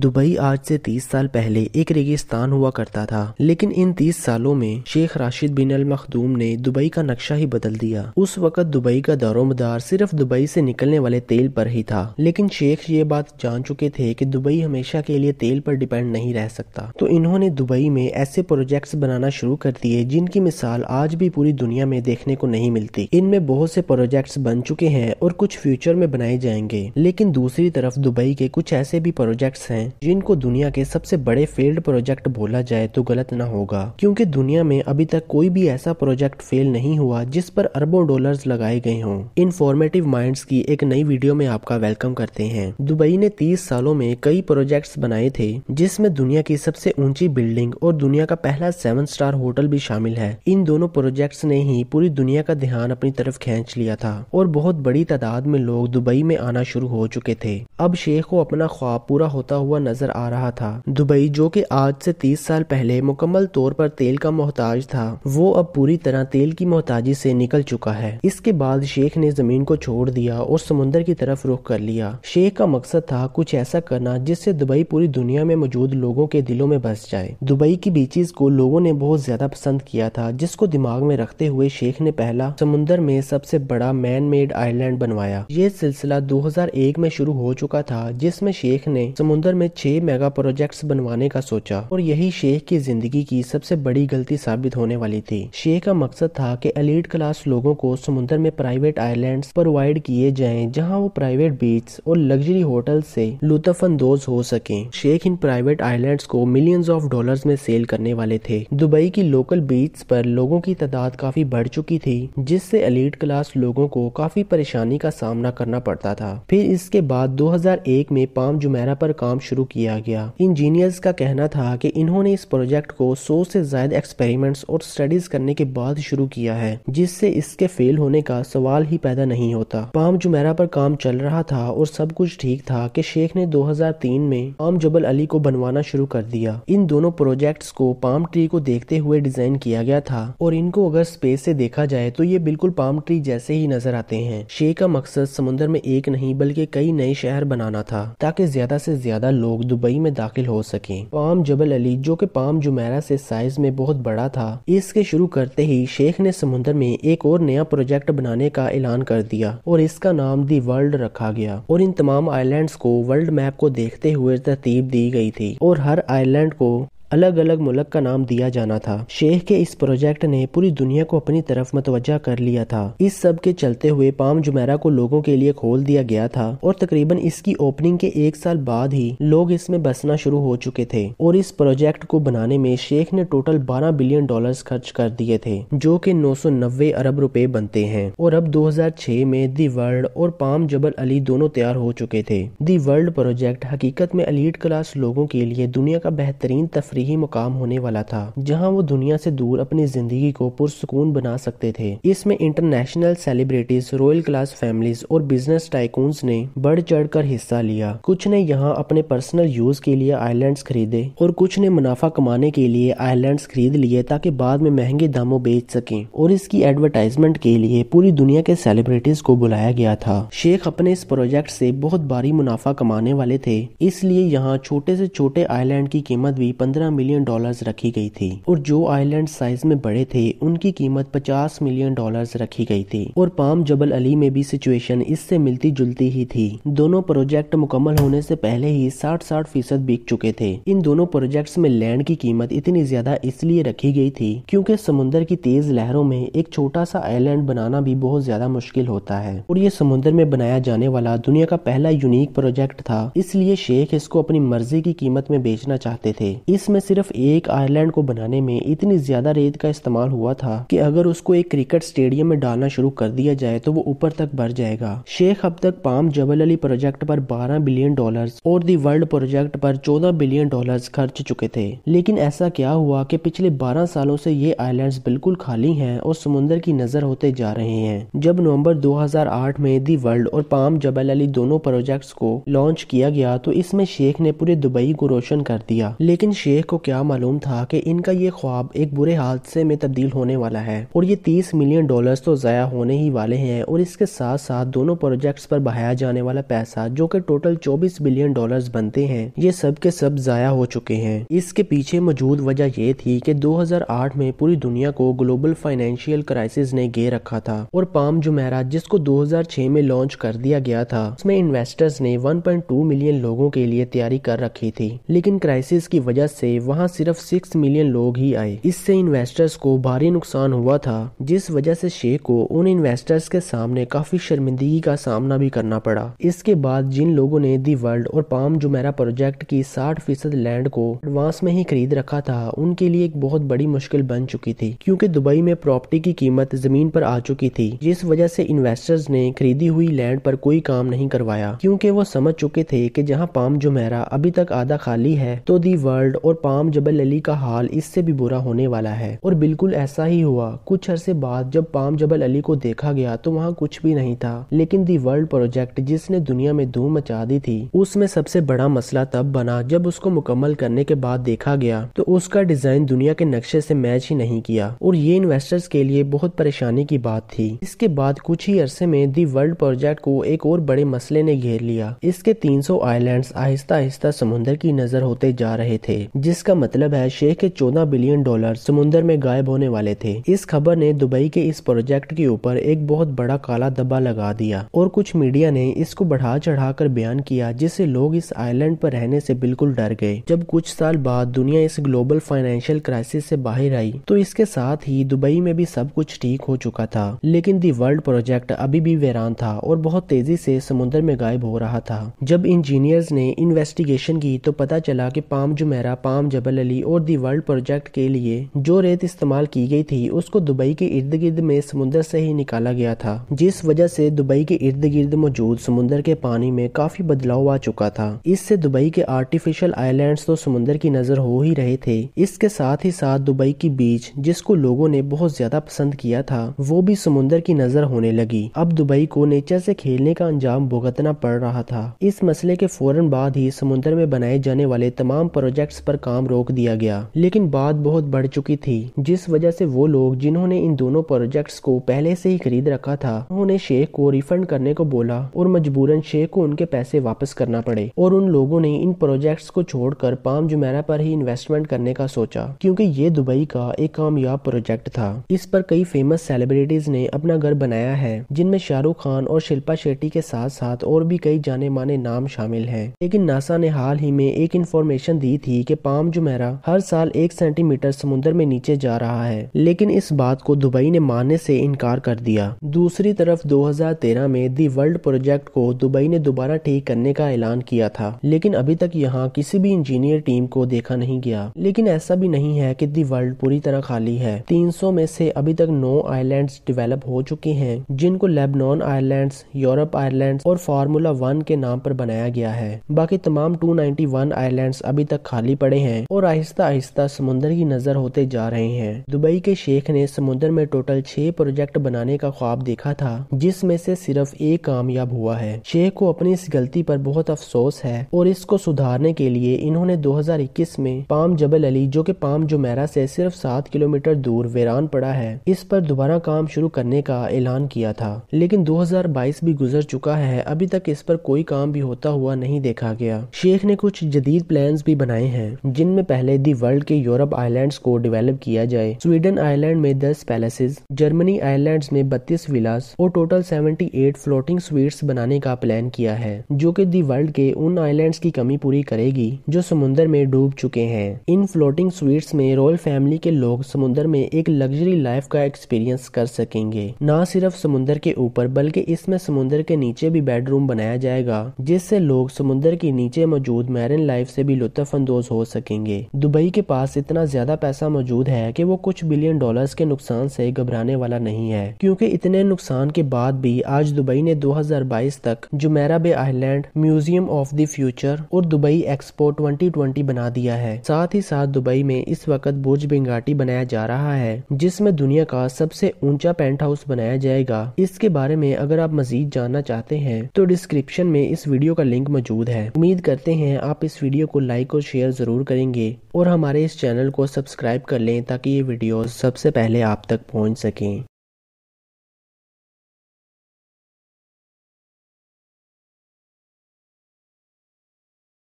Dubai आज से 30 साल पहले एक रेगिस्तान हुआ करता था लेकिन इन 30 सालों में शेख राशिद बिन अल मखदूम ने दुबई का नक्शा ही बदल दिया उस वक्त दुबई का दारोमदार सिर्फ दुबई से निकलने वाले तेल पर ही था लेकिन शेख ये बात जान चुके थे कि दुबई हमेशा के लिए तेल पर डिपेंड नहीं रह सकता तो इन्होंने दुबई में ऐसे प्रोजेक्ट बनाना शुरू कर दिए जिनकी मिसाल आज भी पूरी दुनिया में देखने को नहीं मिलती इनमें बहुत से प्रोजेक्ट बन चुके हैं और कुछ फ्यूचर में बनाए जाएंगे लेकिन दूसरी तरफ दुबई के कुछ ऐसे भी प्रोजेक्ट हैं हैं जिनको दुनिया के सबसे बड़े फेल्ड प्रोजेक्ट बोला जाए तो गलत ना होगा क्योंकि दुनिया में अभी तक कोई भी ऐसा प्रोजेक्ट फेल नहीं हुआ जिस पर अरबों डॉलर लगाए गए हों इन्फॉर्मेटिव माइंड्स की एक नई वीडियो में आपका वेलकम करते हैं दुबई ने तीस सालों में कई प्रोजेक्ट बनाए थे जिसमें दुनिया की सबसे ऊंची बिल्डिंग और दुनिया का पहला सेवन स्टार होटल भी शामिल है इन दोनों प्रोजेक्ट्स ने ही पूरी दुनिया का ध्यान अपनी तरफ खींच लिया था और बहुत बड़ी तादाद में लोग दुबई में आना शुरू हो चुके थे अब शेख को अपना ख्वाब पूरा होता हुआ हुआ नजर आ रहा था दुबई जो कि आज से 30 साल पहले मुकम्मल तौर पर तेल का मोहताज था वो अब पूरी तरह तेल की मोहताजी से निकल चुका है इसके बाद शेख ने जमीन को छोड़ दिया और समुन्दर की तरफ रुख कर लिया शेख का मकसद था कुछ ऐसा करना जिससे दुबई पूरी दुनिया में मौजूद लोगों के दिलों में बस जाए दुबई की बीचेस को लोगों ने बहुत ज्यादा पसंद किया था जिसको दिमाग में रखते हुए शेख ने पहला समुन्दर में सबसे बड़ा मैन मेड आईलैंड बनवाया ये सिलसिला 2001 में शुरू हो चुका था जिसमें शेख ने समुन्दर में छह मेगा प्रोजेक्ट्स बनवाने का सोचा और यही शेख की जिंदगी की सबसे बड़ी गलती साबित होने वाली थी शेख का मकसद था कि अलीट क्लास लोगों को समुद्र में प्राइवेट आईलैंड प्रोवाइड किए जाए जहाँ वो प्राइवेट बीच और लग्जरी होटल से अंदोज हो सके शेख इन प्राइवेट आइलैंड को मिलियंस ऑफ डॉलर में सेल करने वाले थे दुबई की लोकल बीच पर लोगों की तादाद काफी बढ़ चुकी थी जिससे अलीट क्लास लोगों को काफी परेशानी का सामना करना पड़ता था फिर इसके बाद 2001 में पाम जुमेरा पर काम शुरू किया गया इंजीनियर्स का कहना था कि इन्होंने इस प्रोजेक्ट को सौ से ज्यादा एक्सपेरिमेंट्स और स्टडीज करने के बाद शुरू किया है जिससे इसके फेल होने का सवाल ही पैदा नहीं होता पाम जुमेरा पर काम चल रहा था और सब कुछ ठीक था कि शेख ने 2003 में पाम जबल अली को बनवाना शुरू कर दिया इन दोनों प्रोजेक्ट्स को पाम ट्री को देखते हुए डिजाइन किया गया था और इनको अगर स्पेस से देखा जाए तो ये बिल्कुल पाम ट्री जैसे ही नजर आते हैं शेख का मकसद समुद्र में एक नहीं बल्कि कई नए शहर बनाना था ताकि ज्यादा से ज्यादा लोग दुबई में दाखिल हो सके पाम जबल अली जो कि पाम जुमेरा से साइज में बहुत बड़ा था इसके शुरू करते ही शेख ने समुन्द्र में एक और नया प्रोजेक्ट बनाने का ऐलान कर दिया और इसका नाम दी वर्ल्ड रखा गया और इन तमाम आईलैंड को वर्ल्ड मैप को देखते हुए तरतीब दी गई थी और हर आईलैंड को अलग अलग मुल्क का नाम दिया जाना था शेख के इस प्रोजेक्ट ने पूरी दुनिया को अपनी तरफ मतवजा कर लिया था इस सब के चलते हुए पाम जुमेरा को लोगों के लिए खोल दिया गया था और तकरीबन इसकी ओपनिंग के एक साल बाद ही लोग इसमें बसना शुरू हो चुके थे और इस प्रोजेक्ट को बनाने में शेख ने टोटल बारह बिलियन डॉलर खर्च कर दिए थे जो की नौ अरब रूपए बनते हैं और अब छह में दी वर्ल्ड और पाम जबल अली दोनों तैयार हो चुके थे दी वर्ल्ड प्रोजेक्ट हकीकत में अलीट क्लास लोगों के लिए दुनिया का बेहतरीन तफरी ही मुकाम होने वाला था जहाँ वो दुनिया से दूर अपनी जिंदगी को पुरसकून बना सकते थे इसमें international celebrities royal class families और बिजनेस टाइकून्स ने बढ़ चढ़ कर हिस्सा लिया कुछ ने यहाँ अपने पर्सनल यूज के लिए आईलैंड खरीदे और कुछ ने मुनाफा कमाने के लिए आईलैंड खरीद लिए ताकि बाद में महंगे दामों बेच सके और इसकी एडवर्टाइजमेंट के लिए पूरी दुनिया के सेलिब्रिटीज को बुलाया गया था शेख अपने इस प्रोजेक्ट से बहुत भारी मुनाफा कमाने वाले थे इसलिए यहाँ छोटे से छोटे आइलैंड की कीमत भी पंद्रह मिलियन डॉलर्स रखी गई थी और जो आइलैंड साइज में बड़े थे उनकी कीमत 50 मिलियन डॉलर्स रखी गई थी और पाम जबल अली में भी सिचुएशन इससे मिलती जुलती ही थी दोनों प्रोजेक्ट मुकम्मल होने से पहले ही साठ साठ फीसद बिक चुके थे इन दोनों प्रोजेक्ट में लैंड की कीमत इतनी ज्यादा इसलिए रखी गई थी क्यूँकी समुन्द्र की तेज लहरों में एक छोटा सा आईलैंड बनाना भी बहुत ज्यादा मुश्किल होता है और ये समुन्द्र में बनाया जाने वाला दुनिया का पहला यूनिक प्रोजेक्ट था इसलिए शेख इसको अपनी मर्जी की कीमत में बेचना चाहते थे इस जिसमें सिर्फ एक आयरलैंड को बनाने में इतनी ज्यादा रेत का इस्तेमाल हुआ था कि अगर उसको एक क्रिकेट स्टेडियम में डालना शुरू कर दिया जाए तो वो ऊपर तक भर जाएगा शेख अब तक पाम जबल अली प्रोजेक्ट पर 12 बिलियन डॉलर्स और दी वर्ल्ड प्रोजेक्ट पर 14 बिलियन डॉलर्स खर्च चुके थे लेकिन ऐसा क्या हुआ कि पिछले 12 सालों से ये आइलैंड्स बिल्कुल खाली हैं और समुन्दर की नजर होते जा रहे हैं जब नवंबर 2008 में दी वर्ल्ड और पाम जबल अली दोनों प्रोजेक्ट्स को लॉन्च किया गया तो इसमें शेख ने पूरे दुबई को रोशन कर दिया लेकिन शेख शेख को क्या मालूम था कि इनका ये ख्वाब एक बुरे हादसे में तब्दील होने वाला है और ये तीस मिलियन डॉलर तो जया होने ही वाले हैं और इसके साथ साथ दोनों प्रोजेक्ट्स पर बहाया जाने वाला पैसा जो कि टोटल चौबीस बिलियन डॉलर बनते हैं ये सब के सब जया हो चुके हैं इसके पीछे मौजूद वजह ये थी हजार आठ में पूरी दुनिया को ग्लोबल फाइनेंशियल क्राइसिस ने घेर रखा था और पाम जुमेरा जिसको 2006 में लॉन्च कर दिया गया था उसमें इन्वेस्टर्स ने टू मिलियन लोगों के लिए तैयारी कर रखी थी लेकिन क्राइसिस की वजह से आए वहां सिर्फ सिक्स मिलियन लोग ही आए इससे इन्वेस्टर्स को भारी नुकसान हुआ था जिस वजह से शेख को उन इन्वेस्टर्स के सामने काफी शर्मिंदगी का सामना भी करना पड़ा इसके बाद जिन लोगों ने दी वर्ल्ड और पाम जुमेरा प्रोजेक्ट की साठ फीसद लैंड को एडवांस में ही खरीद रखा था उनके लिए एक बहुत बड़ी मुश्किल बन चुकी थी क्योंकि दुबई में प्रॉपर्टी की कीमत जमीन पर आ चुकी थी जिस वजह से इन्वेस्टर्स ने खरीदी हुई लैंड पर कोई काम नहीं करवाया क्योंकि वो समझ चुके थे कि जहां पाम जुमेरा अभी तक आधा खाली है तो दी वर्ल्ड और पाम जबल अली का हाल इससे भी बुरा होने वाला है और बिल्कुल ऐसा ही हुआ कुछ अरसे बाद जब पाम जबल अली को देखा गया तो वहाँ कुछ भी नहीं था लेकिन दी वर्ल्ड प्रोजेक्ट जिसने दुनिया में धूम मचा दी थी उसमें सबसे बड़ा मसला तब बना जब उसको मुकम्मल करने के बाद देखा गया तो उसका डिजाइन दुनिया के नक्शे से मैच ही नहीं किया और ये इन्वेस्टर्स के लिए बहुत परेशानी की बात थी इसके बाद कुछ ही अरसे में दी वर्ल्ड प्रोजेक्ट को एक और बड़े मसले ने घेर लिया इसके 300 आइलैंड्स आहिस्ता आहिस्ता समुंदर की नजर होते जा रहे थे जिस जिसका मतलब है शेख के चौदह बिलियन डॉलर समुन्द्र में गायब होने वाले थे इस खबर ने दुबई के इस प्रोजेक्ट के ऊपर एक बहुत बड़ा काला दबा लगा दिया और कुछ मीडिया ने इसको बढ़ा चढ़ाकर बयान किया जिससे लोग इस आइलैंड पर रहने से बिल्कुल डर गए जब कुछ साल बाद दुनिया इस ग्लोबल फाइनेंशियल क्राइसिस से बाहर आई तो इसके साथ ही दुबई में भी सब कुछ ठीक हो चुका था लेकिन दी वर्ल्ड प्रोजेक्ट अभी भी वेरान था और बहुत तेजी से समुन्द्र में गायब हो रहा था जब इंजीनियर्स ने इन्वेस्टिगेशन की तो पता चला कि पाम जुमेरा पाम इमाम जबल अली और दी वर्ल्ड प्रोजेक्ट के लिए जो रेत इस्तेमाल की गई थी उसको दुबई के इर्द गिर्द में समुद्र से ही निकाला गया था जिस वजह से दुबई के इर्द गिर्द मौजूद समुद्र के पानी में काफी बदलाव आ चुका था इससे दुबई के आर्टिफिशियल आईलैंड तो समुन्दर की नजर हो ही रहे थे इसके साथ ही साथ दुबई की बीच जिसको लोगों ने बहुत ज्यादा पसंद किया था वो भी समुद्र की नजर होने लगी अब दुबई को नेचर से खेलने का अंजाम भुगतना पड़ रहा था इस मसले के फौरन बाद ही समुद्र में बनाए जाने वाले तमाम प्रोजेक्ट्स पर काम काम रोक दिया गया लेकिन बात बहुत बढ़ चुकी थी जिस वजह से वो लोग जिन्होंने इन दोनों प्रोजेक्ट्स को पहले से ही खरीद रखा था उन्होंने शेख को रिफंड करने को बोला और मजबूरन शेख को उनके पैसे वापस करना पड़े और उन लोगों ने इन प्रोजेक्ट्स को छोड़कर पाम जुमेरा पर ही इन्वेस्टमेंट करने का सोचा क्योंकि ये दुबई का एक कामयाब प्रोजेक्ट था इस पर कई फेमस सेलिब्रिटीज ने अपना घर बनाया है जिनमें शाहरुख खान और शिल्पा शेट्टी के साथ साथ और भी कई जाने माने नाम शामिल हैं लेकिन नासा ने हाल ही में एक इंफॉर्मेशन दी थी कि पाम आम जुमेरा हर साल एक सेंटीमीटर समुद्र में नीचे जा रहा है लेकिन इस बात को दुबई ने मानने से इनकार कर दिया दूसरी तरफ 2013 में दी वर्ल्ड प्रोजेक्ट को दुबई ने दोबारा ठीक करने का ऐलान किया था लेकिन अभी तक यहाँ किसी भी इंजीनियर टीम को देखा नहीं गया लेकिन ऐसा भी नहीं है की दी वर्ल्ड पूरी तरह खाली है तीन में से अभी तक नौ आईलैंड डिवेलप हो चुके हैं जिनको लेबनान आयरलैंड यूरोप आयरलैंड और फार्मूला वन के नाम पर बनाया गया है बाकी तमाम 291 आइलैंड्स अभी तक खाली पड़े हैं और आहिस्ता आहिस्ता समुन्दर की नजर होते जा रहे हैं दुबई के शेख ने समुद्र में टोटल छह प्रोजेक्ट बनाने का ख्वाब देखा था जिसमें से सिर्फ एक कामयाब हुआ है शेख को अपनी इस गलती पर बहुत अफसोस है और इसको सुधारने के लिए इन्होंने 2021 में पाम जबल अली जो कि पाम जुमेरा से सिर्फ सात किलोमीटर दूर वेरान पड़ा है इस पर दोबारा काम शुरू करने का ऐलान किया था लेकिन 2022 भी गुजर चुका है अभी तक इस पर कोई काम भी होता हुआ नहीं देखा गया शेख ने कुछ जदीद प्लान भी बनाए हैं जिनमें पहले दी वर्ल्ड के यूरोप आइलैंड्स को डेवलप किया जाए स्वीडन आइलैंड में दस पैलेसेस जर्मनी आइलैंड्स में बत्तीस विलास और total seventy eight floating suites बनाने का प्लान किया है जो की दी वर्ल्ड के उन आइलैंड्स की कमी पूरी करेगी जो समुन्द्र में डूब चुके हैं इन फ्लोटिंग स्वीट्स में रॉयल फैमिली के लोग समुन्द्र में एक लग्जरी लाइफ का एक्सपीरियंस कर सकेंगे न सिर्फ समुन्द्र के ऊपर बल्कि इसमें समुन्द्र के नीचे भी बेडरूम बनाया जाएगा जिससे लोग समुन्द्र के नीचे मौजूद मैरिन लाइफ से भी लुत्फ अंदोज हो सके सकेंगे दुबई के पास इतना ज्यादा पैसा मौजूद है कि वो कुछ बिलियन डॉलर्स के नुकसान से घबराने वाला नहीं है क्योंकि इतने नुकसान के बाद भी आज दुबई ने 2022 तक Jumeirah Bay Island museum of the future और दुबई एक्सपो 2020 बना दिया है साथ ही साथ दुबई में इस वक्त बुर्ज बिंगाटी बनाया जा रहा है जिसमें दुनिया का सबसे ऊंचा पेंट हाउस बनाया जाएगा इसके बारे में अगर आप मजीद जानना चाहते हैं तो डिस्क्रिप्शन में इस वीडियो का लिंक मौजूद है उम्मीद करते हैं आप इस वीडियो को लाइक और शेयर जरूर करेंगे और हमारे इस चैनल को सब्सक्राइब कर लें ताकि ये वीडियोस सबसे पहले आप तक पहुंच सकें